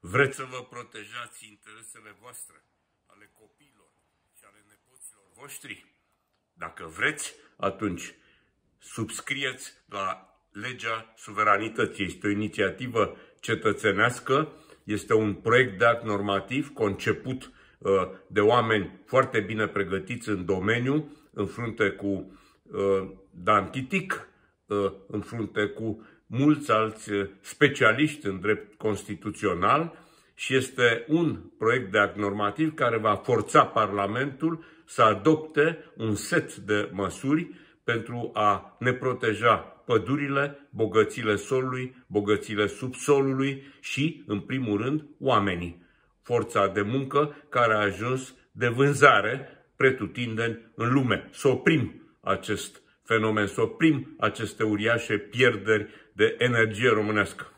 Vreți să vă protejați interesele voastre, ale copiilor și ale nepoților voștri? Dacă vreți, atunci subscrieți la legea suveranității. Este o inițiativă cetățenească, este un proiect de act normativ conceput uh, de oameni foarte bine pregătiți în domeniu, în frunte cu uh, Dan Chitic, Uh, în frunte cu mulți alți uh, specialiști în drept constituțional și este un proiect de act normativ care va forța Parlamentul să adopte un set de măsuri pentru a ne proteja pădurile, bogățile solului, bogățile subsolului și, în primul rând, oamenii. Forța de muncă care a ajuns de vânzare pretutindeni în lume. Să oprim acest fenomen, să oprim aceste uriașe pierderi de energie românească.